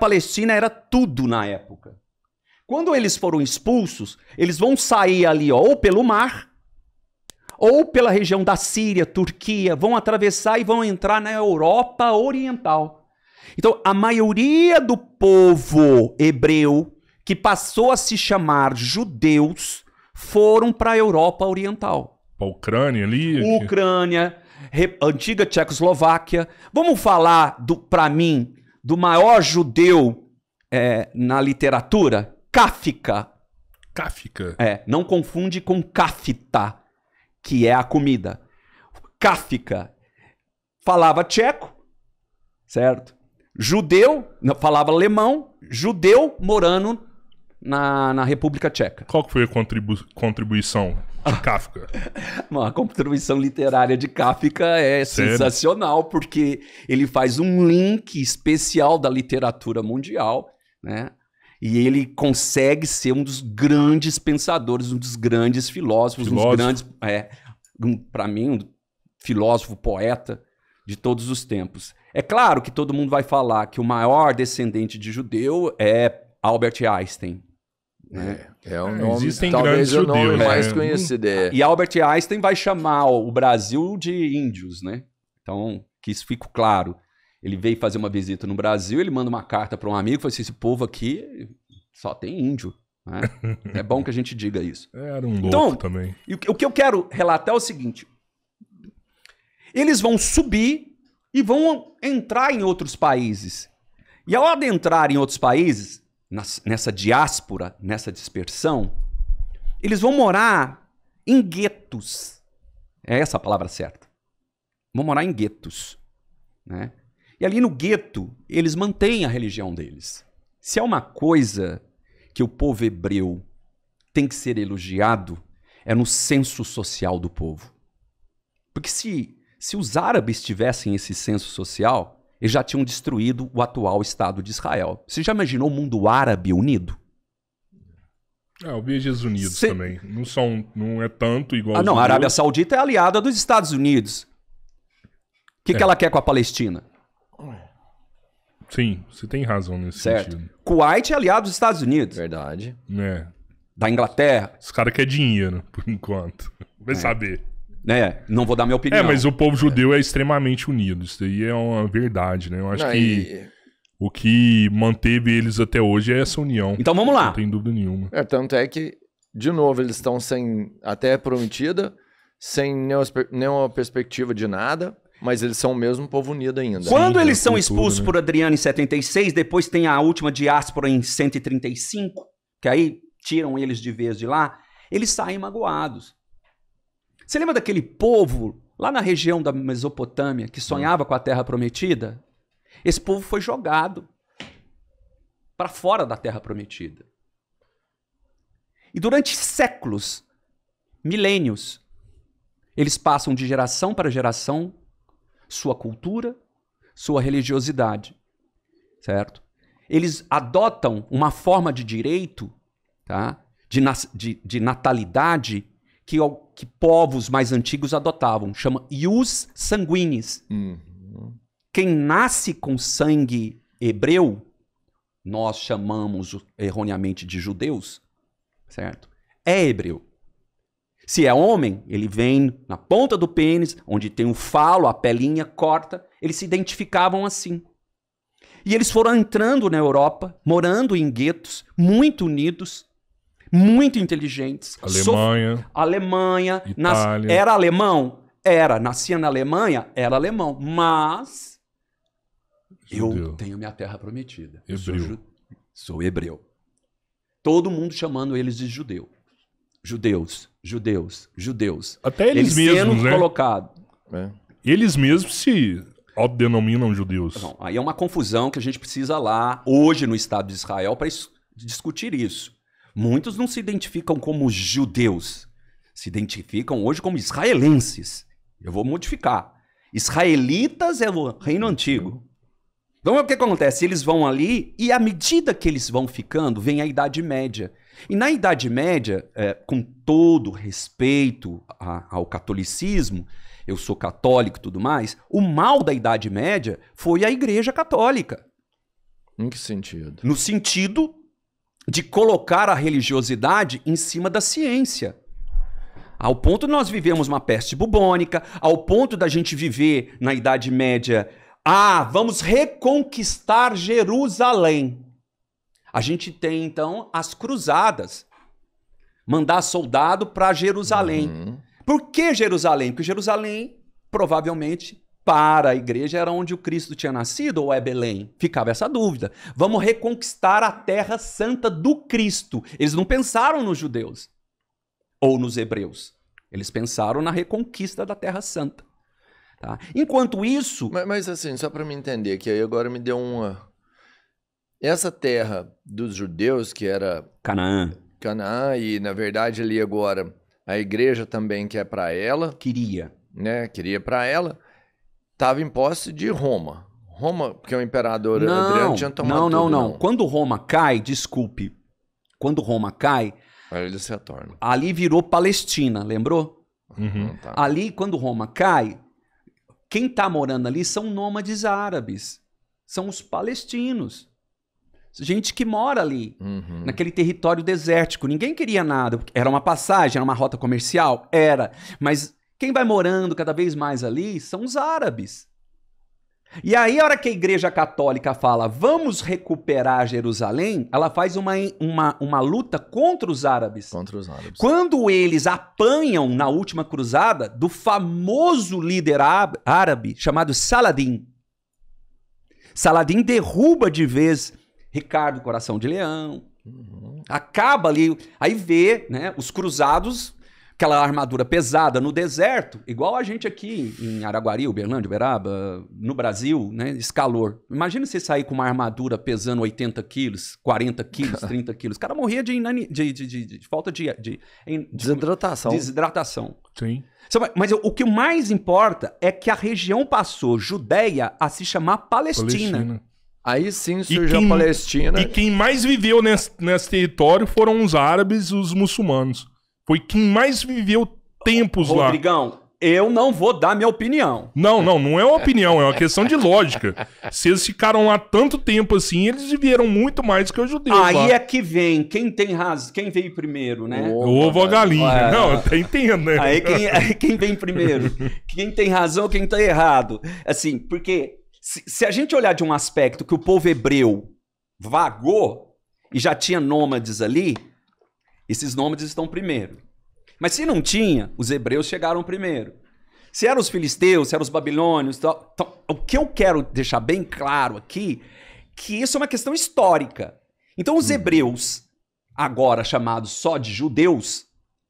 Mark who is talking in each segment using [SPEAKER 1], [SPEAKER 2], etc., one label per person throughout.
[SPEAKER 1] Palestina era tudo na época. Quando eles foram expulsos, eles vão sair ali ó, ou pelo mar, ou pela região da Síria, Turquia, vão atravessar e vão entrar na Europa Oriental. Então, a maioria do povo hebreu que passou a se chamar judeus foram para a Europa Oriental. Para a Ucrânia ali? Ucrânia, antiga Tchecoslováquia. Vamos falar do para mim do maior judeu é, na literatura, Kafka. Kafka. É, não confunde com kafta, que é a comida. Kafka falava tcheco, certo? Judeu, falava alemão, judeu morando na, na República Tcheca. Qual que foi a contribu
[SPEAKER 2] contribuição de Kafka.
[SPEAKER 1] Uma a contribuição literária de Kafka é Sério? sensacional, porque ele faz um link especial da literatura mundial, né? E ele consegue ser um dos grandes pensadores, um dos grandes filósofos, Filósofo. um dos grandes. É, um, para mim, um filósofo, poeta de todos os tempos. É claro que todo mundo vai falar que o maior descendente de judeu é Albert Einstein. Né? É, o é um nome, Existem talvez o nome mais né? conhecido. É. E Albert Einstein vai chamar o Brasil de índios, né? Então, que isso fique claro. Ele veio fazer uma visita no Brasil, ele manda uma carta para um amigo, fala assim, esse povo aqui só tem índio. Né? é bom que a gente diga isso. É, era um então, louco então, também. o que eu quero relatar é o seguinte. Eles vão subir e vão entrar em outros países. E ao adentrar em outros países, nessa diáspora, nessa dispersão, eles vão morar em guetos. É essa a palavra certa. Vão morar em guetos. Né? E ali no gueto, eles mantêm a religião deles. Se é uma coisa que o povo hebreu tem que ser elogiado, é no senso social do povo. Porque se, se os árabes tivessem esse senso social, e já tinham destruído o atual Estado de Israel. Você já imaginou o mundo árabe unido?
[SPEAKER 2] É, o BGs Unidos Cê... também. Não, são, não é tanto igual. Ah, não, a Arábia
[SPEAKER 1] Saudita é aliada dos Estados Unidos. O que, é. que ela quer com a Palestina?
[SPEAKER 2] Sim, você tem razão nesse certo.
[SPEAKER 1] sentido. Kuwait é aliado dos Estados Unidos. Verdade. É. Da Inglaterra. Os caras
[SPEAKER 2] querem dinheiro, por enquanto. Vai é. saber
[SPEAKER 1] né? Não vou dar minha é, opinião. É, mas
[SPEAKER 2] o povo judeu é, é extremamente unido. Isso daí é uma verdade, né? Eu acho não, que e... o que manteve eles até hoje é essa união. Então vamos lá. Não tem dúvida nenhuma. É, tanto é que, de novo,
[SPEAKER 1] eles estão sem até prometida, sem nenhuma perspectiva de nada. Mas eles são o mesmo povo unido ainda. Quando Sim, eles é são cultura, expulsos né? por Adriano em 76, depois tem a última diáspora em 135, que aí tiram eles de vez de lá, eles saem magoados. Você lembra daquele povo lá na região da Mesopotâmia que sonhava com a terra prometida? Esse povo foi jogado para fora da terra prometida. E durante séculos, milênios, eles passam de geração para geração sua cultura, sua religiosidade, certo? Eles adotam uma forma de direito, tá? de, na de, de natalidade, que que povos mais antigos adotavam. Chama ius sanguinis. Uhum. Quem nasce com sangue hebreu, nós chamamos erroneamente de judeus, certo? É hebreu. Se é homem, ele vem na ponta do pênis, onde tem o falo, a pelinha corta. Eles se identificavam assim. E eles foram entrando na Europa, morando em guetos, muito unidos, muito inteligentes. Alemanha. Sof... Alemanha. Nas... Era alemão? Era. Nascia na Alemanha? Era alemão. Mas eu tenho minha terra prometida. Hebreu. Sou, ju... sou hebreu. Todo mundo chamando eles de judeu. Judeus, judeus, judeus. Até eles, eles mesmos, sendo né?
[SPEAKER 2] colocado. É. Eles mesmos se autodenominam judeus. Não,
[SPEAKER 1] aí é uma confusão que a gente precisa lá, hoje no Estado de Israel, para discutir isso. Muitos não se identificam como judeus, se identificam hoje como israelenses. Eu vou modificar. Israelitas é o reino antigo. Então o que acontece? Eles vão ali e à medida que eles vão ficando, vem a Idade Média. E na Idade Média, é, com todo respeito a, ao catolicismo, eu sou católico e tudo mais, o mal da Idade Média foi a Igreja Católica. Em que sentido? No sentido de colocar a religiosidade em cima da ciência. Ao ponto nós vivemos uma peste bubônica, ao ponto da gente viver na Idade Média, ah, vamos reconquistar Jerusalém. A gente tem então as cruzadas, mandar soldado para Jerusalém. Uhum. Por que Jerusalém? Porque Jerusalém provavelmente para a igreja era onde o Cristo tinha nascido ou é Belém? Ficava essa dúvida. Vamos reconquistar a terra santa do Cristo. Eles não pensaram nos judeus ou nos hebreus. Eles pensaram na reconquista da terra santa. Tá? Enquanto isso. Mas, mas assim, só para me entender, que aí agora me deu uma. Essa terra dos judeus, que era. Canaã. Canaã, e na verdade ali agora a igreja também quer é para ela. Queria. Né? Queria para ela estava em posse de Roma. Roma, porque o imperador não, Adriano tinha tomado. Não, não, tudo, não, não. Quando Roma cai, desculpe. Quando Roma cai. Aí ele se retorna. Ali virou Palestina, lembrou? Uhum. Ah, tá. Ali, quando Roma cai, quem está morando ali são nômades árabes. São os palestinos. Gente que mora ali, uhum. naquele território desértico. Ninguém queria nada. Era uma passagem, era uma rota comercial? Era. Mas quem vai morando cada vez mais ali são os árabes. E aí, a hora que a Igreja Católica fala vamos recuperar Jerusalém, ela faz uma, uma, uma luta contra os árabes. Contra os árabes. Quando eles apanham na última cruzada do famoso líder árabe chamado Saladin. Saladin derruba de vez Ricardo Coração de Leão. Uhum. Acaba ali. Aí vê né, os cruzados aquela armadura pesada no deserto, igual a gente aqui em Araguari, Uberlândia, Uberaba, no Brasil, né? Esse calor. Imagina você sair com uma armadura pesando 80 quilos, 40 quilos, 30 quilos. O cara morria de, inani... de, de, de, de falta de, de, de, Desidratação. Desidratação. Sim. Mas o que mais importa é que a região
[SPEAKER 2] passou Judéia a se chamar
[SPEAKER 1] Palestina. Palestina. Aí sim surgiu quem, a Palestina. E quem
[SPEAKER 2] mais viveu nesse, nesse território foram os árabes e os muçulmanos. Foi quem mais viveu tempos Rodrigão, lá. Rodrigão, eu não vou dar minha opinião. Não, não, não é uma opinião, é uma questão de lógica. Se eles ficaram lá tanto tempo assim, eles viveram muito mais que os judeus. Aí lá. é
[SPEAKER 1] que vem, quem tem razão, quem veio primeiro, né? O ovo ou a galinha. Ué. Não, eu entendo, né? Aí quem, aí quem vem primeiro? Quem tem razão, quem tá errado. Assim, porque se, se a gente olhar de um aspecto que o povo hebreu vagou e já tinha nômades ali, esses nômades estão primeiro. Mas se não tinha, os hebreus chegaram primeiro. Se eram os filisteus, se eram os babilônios, tal, então, o que eu quero deixar bem claro aqui, que isso é uma questão histórica. Então os hum. hebreus, agora chamados só de judeus,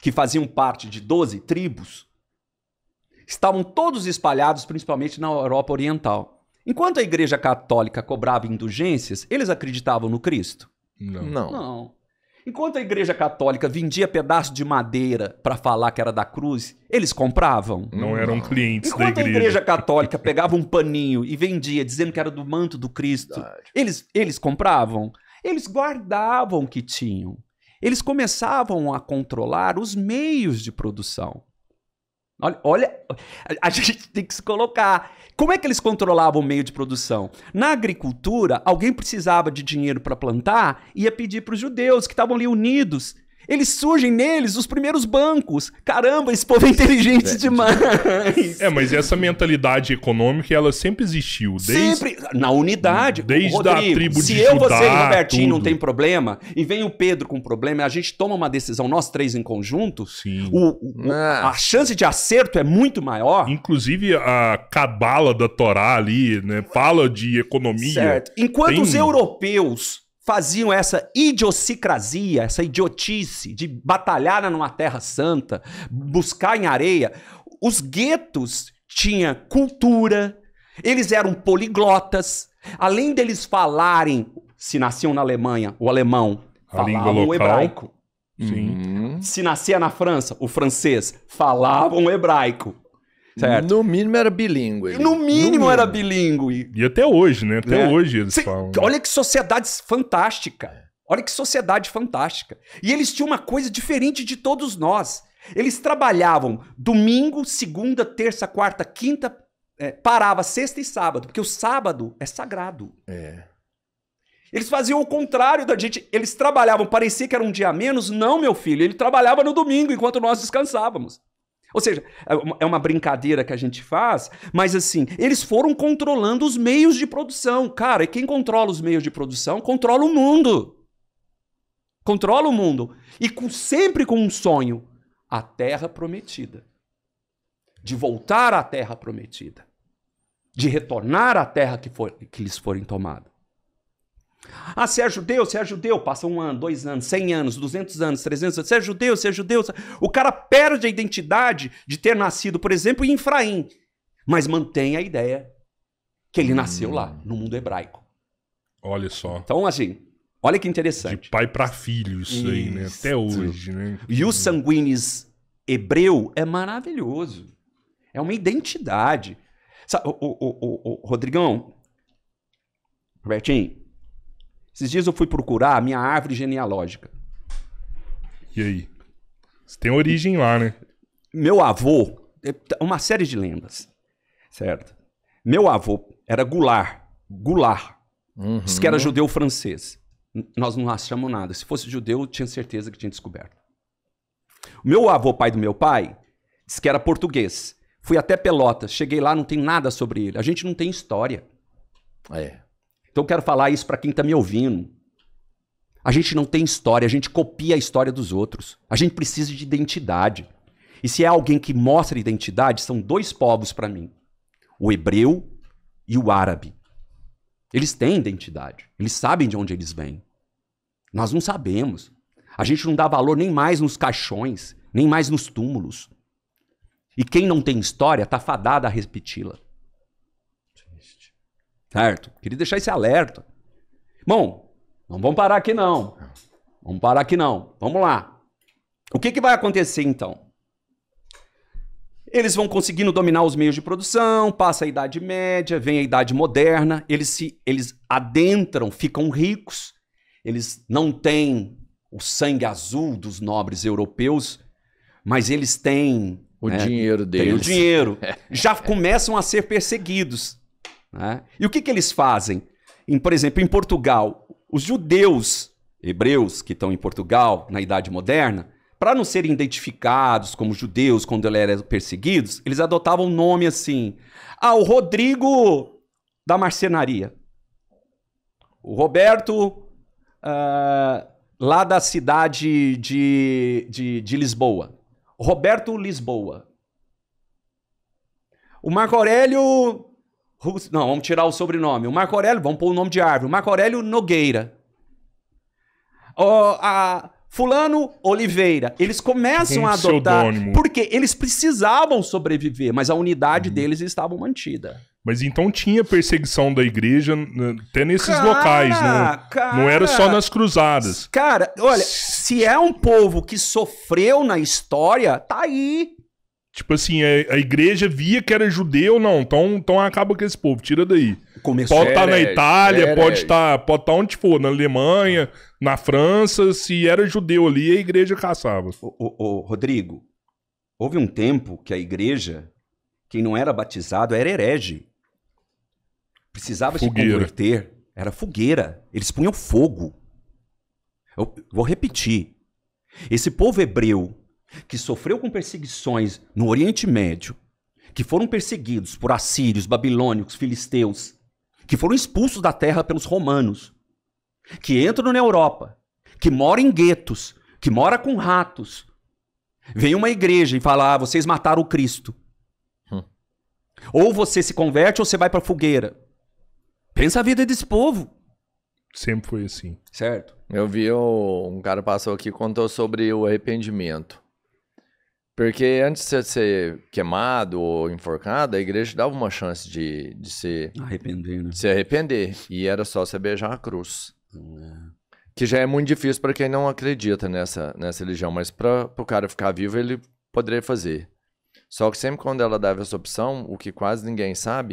[SPEAKER 1] que faziam parte de 12 tribos, estavam todos espalhados principalmente na Europa Oriental. Enquanto a Igreja Católica cobrava indulgências, eles acreditavam no Cristo? Não. Não. Não. Enquanto a Igreja Católica vendia pedaço de madeira para falar que era da cruz, eles compravam. Não eram clientes Enquanto da igreja. a Igreja Católica pegava um paninho e vendia dizendo que era do manto do Cristo, eles, eles compravam. Eles guardavam o que tinham. Eles começavam a controlar os meios de produção. Olha, olha, a gente tem que se colocar. Como é que eles controlavam o meio de produção? Na agricultura, alguém precisava de dinheiro para plantar, ia pedir para os judeus que estavam ali unidos eles surgem neles os primeiros bancos. Caramba, esse povo é inteligente é. demais.
[SPEAKER 2] É, mas essa mentalidade econômica, ela sempre existiu. Desde, sempre. Na unidade. Desde Rodrigo, a tribo se de Se eu, Judá, você e o Robertinho tudo. não tem
[SPEAKER 1] problema, e vem o Pedro com problema, a gente toma uma decisão, nós três em conjunto,
[SPEAKER 2] Sim. O, o, ah. a chance de acerto é muito maior. Inclusive, a cabala da Torá ali, né? Fala de economia. Certo. Enquanto tem... os
[SPEAKER 1] europeus faziam essa idiosincrasia, essa idiotice de batalhar numa terra santa, buscar em areia, os guetos tinham cultura, eles eram poliglotas. Além deles falarem, se nasciam na Alemanha, o alemão falavam o hebraico.
[SPEAKER 2] Sim.
[SPEAKER 1] Se nascia na França, o francês falavam hebraico. Certo. No mínimo era bilíngue. No mínimo era bilíngue. E até hoje, né?
[SPEAKER 2] Até é. hoje eles Cê, falam. Né?
[SPEAKER 1] Olha que sociedade fantástica. Olha que sociedade fantástica. E eles tinham uma coisa diferente de todos nós. Eles trabalhavam domingo, segunda, terça, quarta, quinta, é, parava sexta e sábado, porque o sábado é sagrado. É. Eles faziam o contrário da gente. Eles trabalhavam, parecia que era um dia a menos. Não, meu filho, ele trabalhava no domingo enquanto nós descansávamos. Ou seja, é, é uma brincadeira que a gente faz, mas assim, eles foram controlando os meios de produção. Cara, e quem controla os meios de produção controla o mundo. Controla o mundo. E com, sempre com um sonho: a terra prometida. De voltar à terra prometida. De retornar à terra que, for, que lhes forem tomada. Ah, você é judeu, você é judeu. Passa um ano, dois anos, cem anos, duzentos anos, trezentos anos. É você é judeu, você é judeu. O cara perde a identidade de ter nascido, por exemplo, em Efraim, mas mantém a ideia que ele nasceu hum. lá, no mundo hebraico. Olha só. Então, assim, olha que interessante. De pai para filho, isso, isso, aí, né? Até hoje, né? E o sanguíneo hebreu é maravilhoso. É uma identidade. o, o, o, o Rodrigão, Robertinho, esses dias eu fui procurar a minha árvore genealógica.
[SPEAKER 2] E aí? Você tem
[SPEAKER 1] origem lá, né? Meu avô, é, tá, uma série de lendas, certo? Meu avô era Goulart, Goulart. Uhum. Diz que era judeu francês. Nós não achamos nada. Se fosse judeu, eu tinha certeza que tinha descoberto. Meu avô, pai do meu pai, diz que era português. Fui até Pelotas, cheguei lá, não tem nada sobre ele. A gente não tem história. É. Então eu quero falar isso para quem está me ouvindo. A gente não tem história, a gente copia a história dos outros. A gente precisa de identidade. E se é alguém que mostra identidade, são dois povos para mim: o hebreu e o árabe. Eles têm identidade, eles sabem de onde eles vêm. Nós não sabemos. A gente não dá valor nem mais nos caixões, nem mais nos túmulos. E quem não tem história está fadado a repeti-la. Triste. Certo? Queria deixar esse alerta. Bom, não vamos parar aqui não. Vamos parar aqui não. Vamos lá. O que, que vai acontecer então? Eles vão conseguindo dominar os meios de produção, passa a Idade Média, vem a Idade Moderna, eles se eles adentram, ficam ricos, eles não têm o sangue azul dos nobres europeus, mas eles têm o né, dinheiro deles. Tem o dinheiro. Já começam a ser perseguidos. Né? E o que, que eles fazem? Em, por exemplo, em Portugal, os judeus hebreus que estão em Portugal na Idade Moderna, para não serem identificados como judeus quando eles eram perseguidos, eles adotavam um nome assim. Ah, o Rodrigo da Marcenaria. O Roberto, uh, lá da cidade de, de, de Lisboa. Roberto Lisboa. O Marco Aurélio não, vamos tirar o sobrenome. O Marco Aurélio, vamos pôr o nome de árvore. O Marco Aurélio Nogueira. O, a Fulano Oliveira. Eles começam um a adotar. Pseudônimo. Porque eles precisavam sobreviver, mas a unidade uhum. deles estava mantida.
[SPEAKER 2] Mas então tinha perseguição da igreja né, até nesses cara, locais, né? cara, não era só nas cruzadas.
[SPEAKER 1] Cara, olha, se é um povo que sofreu na
[SPEAKER 2] história, tá aí. Tipo assim, a, é, a, igreja via que era judeu, não. Então, então acaba com esse povo, tira daí. pode estar tá na Itália, pode estar tá, pode tá onde for, na Alemanha, na França. Se era judeu ali, a igreja caçava. Ô, ô, ô,
[SPEAKER 1] Rodrigo, houve um tempo que a igreja, quem não era batizado, era herege. Precisava fogueira. se converter. Era fogueira. Eles punham fogo. Eu vou repetir. Esse povo hebreu que sofreu com perseguições no Oriente Médio, que foram perseguidos por assírios, babilônicos, filisteus, que foram expulsos da terra pelos romanos, que entram na Europa, que moram em guetos, que mora com ratos, vem uma igreja e fala: ah, vocês mataram o Cristo. Hum. Ou você se converte ou você vai para fogueira. Pensa a vida desse povo. Sempre foi assim. Certo. Eu vi um cara passou aqui e contou sobre o arrependimento. Porque antes de ser queimado ou enforcado, a igreja dava uma chance de, de se arrepender, né? de se arrepender. E era só você beijar a cruz. É. Que já é muito difícil para quem não acredita nessa, nessa religião, mas para o cara ficar vivo, ele poderia fazer. Só que sempre quando ela dava essa opção, o que quase ninguém sabe